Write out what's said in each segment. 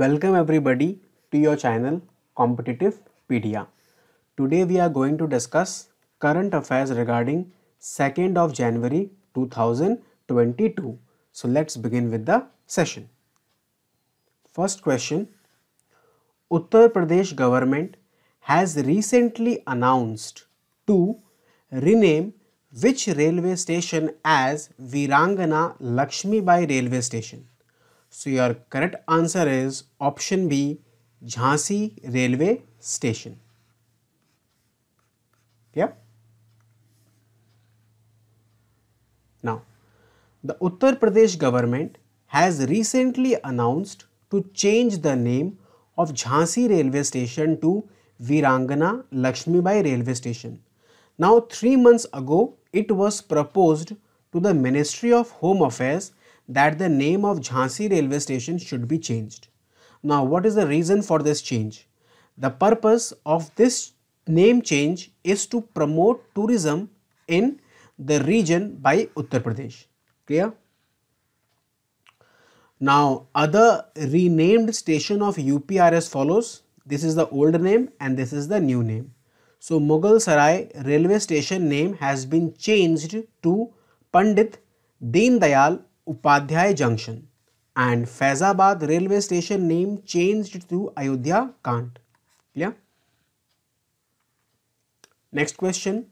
Welcome everybody to your channel Competitive Pedia. Today we are going to discuss current affairs regarding 2nd of January 2022. So let's begin with the session. First question Uttar Pradesh government has recently announced to rename which railway station as Virangana Lakshmi Bai railway station. So your correct answer is option B, Jhansi Railway Station. Yeah. Now, the Uttar Pradesh government has recently announced to change the name of Jhansi railway station to Virangana Lakshmibai railway station. Now, three months ago, it was proposed to the Ministry of Home Affairs that the name of Jhansi railway station should be changed. Now what is the reason for this change? The purpose of this name change is to promote tourism in the region by Uttar Pradesh. Clear? Now other renamed station of UPRS as follows. This is the old name and this is the new name. So Mughal Sarai railway station name has been changed to Pandit Deen Dayal Upadhyay Junction and Faizabad railway station name changed to Ayodhya Kant. Clear? Next question.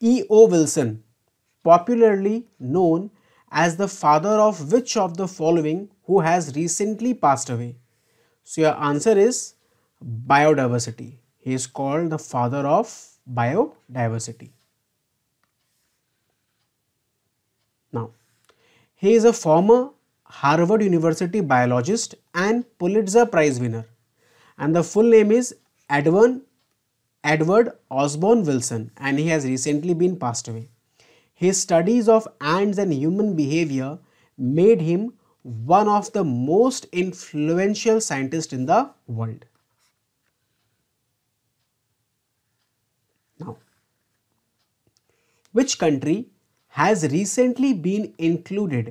E.O. Wilson, popularly known as the father of which of the following who has recently passed away? So your answer is biodiversity. He is called the father of biodiversity. Now, he is a former Harvard University biologist and Pulitzer Prize winner. And the full name is Edwin Edward Osborne Wilson and he has recently been passed away. His studies of ants and human behavior made him one of the most influential scientists in the world. Now, which country has recently been included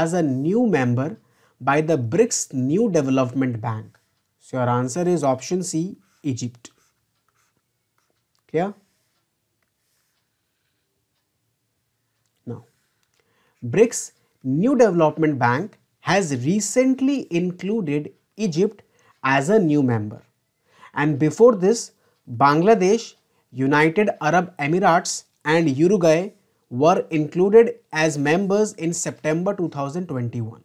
as a new member by the BRICS New Development Bank. So your answer is option C, Egypt. Clear? Now, BRICS New Development Bank has recently included Egypt as a new member. And before this, Bangladesh, United Arab Emirates and Uruguay were included as members in September 2021.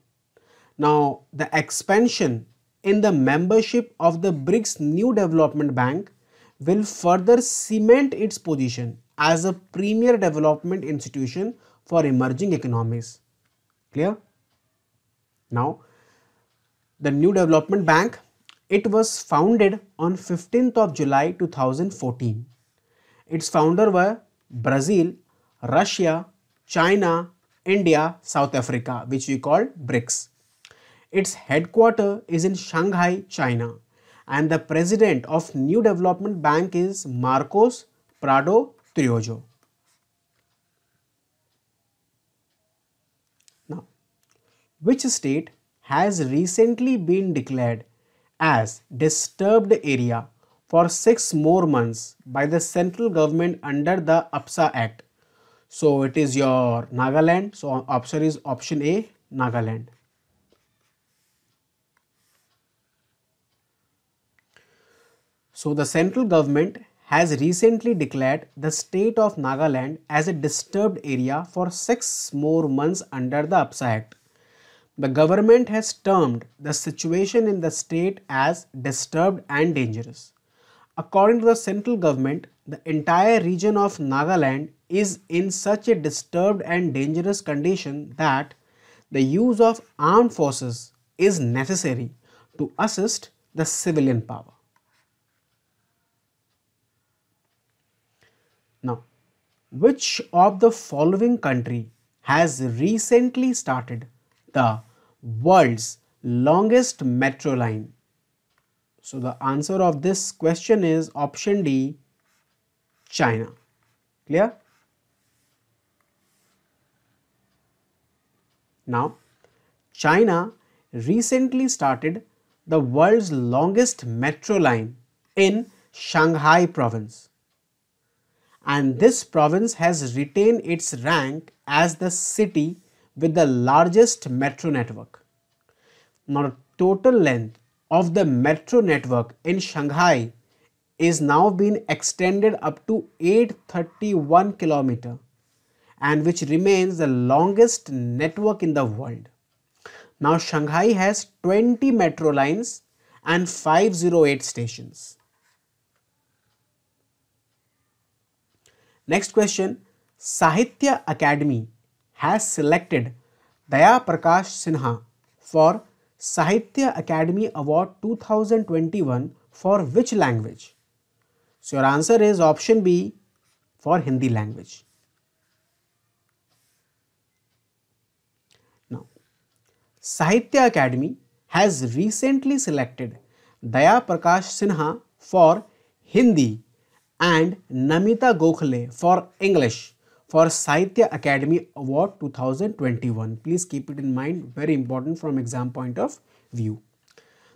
Now, the expansion in the membership of the BRICS New Development Bank will further cement its position as a premier development institution for emerging economies. Clear? Now, the New Development Bank, it was founded on 15th of July 2014. Its founder were Brazil Russia, China, India, South Africa, which we call BRICS. Its headquarters is in Shanghai, China, and the president of New Development Bank is Marcos Prado Triojo. Now, which state has recently been declared as disturbed area for six more months by the central government under the APSA Act? So it is your Nagaland. So option is option A, Nagaland. So the central government has recently declared the state of Nagaland as a disturbed area for six more months under the Act. The government has termed the situation in the state as disturbed and dangerous. According to the central government, the entire region of Nagaland is in such a disturbed and dangerous condition that the use of armed forces is necessary to assist the civilian power. Now, which of the following country has recently started the world's longest metro line? So, the answer of this question is option D, China. Clear? Now, China recently started the world's longest metro line in Shanghai province. And this province has retained its rank as the city with the largest metro network. Now, the total length of the metro network in Shanghai is now being extended up to 831 kilometer and which remains the longest network in the world. Now Shanghai has 20 metro lines and 508 stations. Next question, Sahitya Academy has selected Daya Prakash Sinha for Sahitya Academy Award 2021 for which language? So your answer is option B for Hindi language. Sahitya Academy has recently selected Daya Prakash Sinha for Hindi and Namita Gokhale for English for Sahitya Academy Award 2021. Please keep it in mind, very important from exam point of view.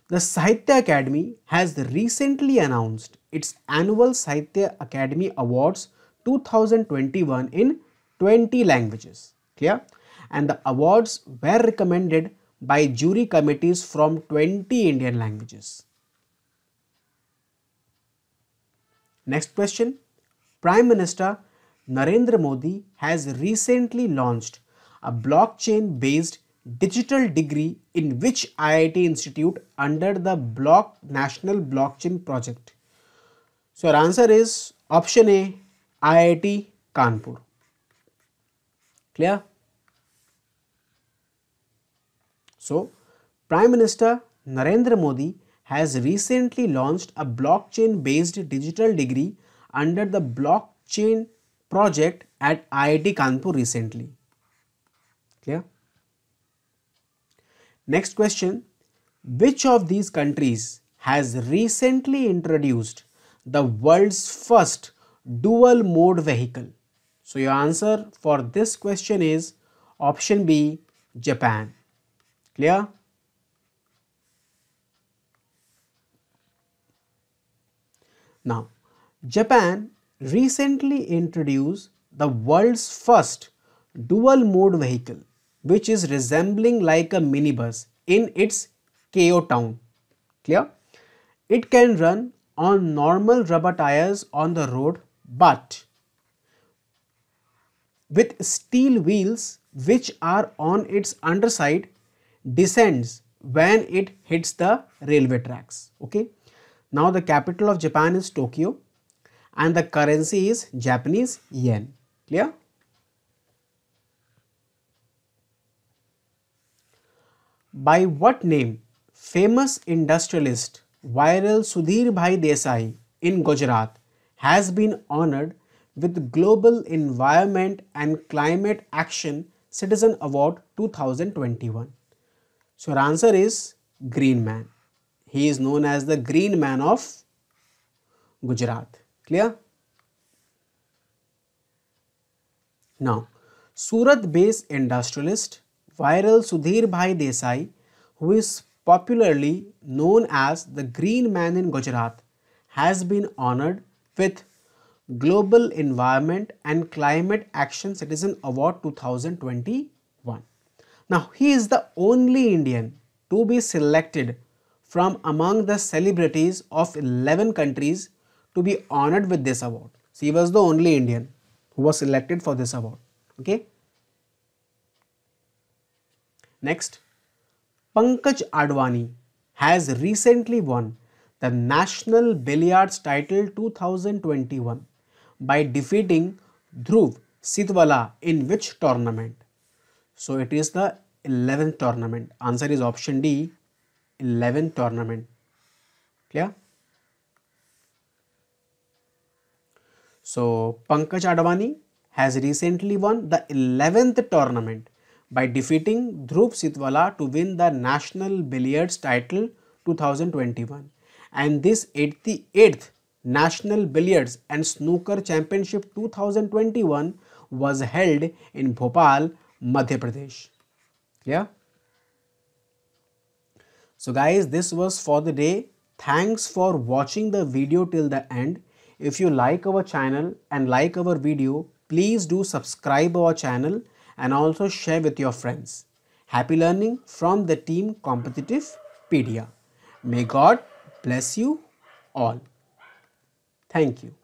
The Sahitya Academy has recently announced its annual Sahitya Academy Awards 2021 in 20 languages. Clear? And the awards were recommended by jury committees from 20 Indian languages. Next question. Prime Minister Narendra Modi has recently launched a blockchain based digital degree in which IIT Institute under the Block National Blockchain Project. So, our answer is option A IIT Kanpur. Clear? So, Prime Minister Narendra Modi has recently launched a blockchain based digital degree under the blockchain project at IIT Kanpur recently. Clear? Next question. Which of these countries has recently introduced the world's first dual mode vehicle? So your answer for this question is option B, Japan. Clear? Now, Japan recently introduced the world's first dual mode vehicle which is resembling like a minibus in its KO town. Clear? It can run on normal rubber tires on the road but with steel wheels which are on its underside descends when it hits the railway tracks. Okay. Now the capital of Japan is Tokyo and the currency is Japanese yen. Clear? By what name famous industrialist viral Sudhir Bhai Desai in Gujarat has been honored with Global Environment and Climate Action Citizen Award 2021. So our answer is Green Man. He is known as the Green Man of Gujarat. Clear? Now, Surat-based industrialist Viral Sudhir Bhai Desai, who is popularly known as the Green Man in Gujarat, has been honored with Global Environment and Climate Action Citizen Award 2021. Now he is the only Indian to be selected from among the celebrities of 11 countries to be honored with this award. So he was the only Indian who was selected for this award. Okay. Next, Pankaj Advani has recently won the National Billiards title 2021 by defeating Dhruv Sidwala in which tournament? So it is the eleventh tournament answer is option D eleventh tournament clear so Pankaj Advani has recently won the eleventh tournament by defeating Dhruv Sitwala to win the national billiards title 2021 and this eighty eighth national billiards and snooker championship 2021 was held in Bhopal Madhya Pradesh clear so guys this was for the day thanks for watching the video till the end if you like our channel and like our video please do subscribe our channel and also share with your friends happy learning from the team competitive pedia may god bless you all thank you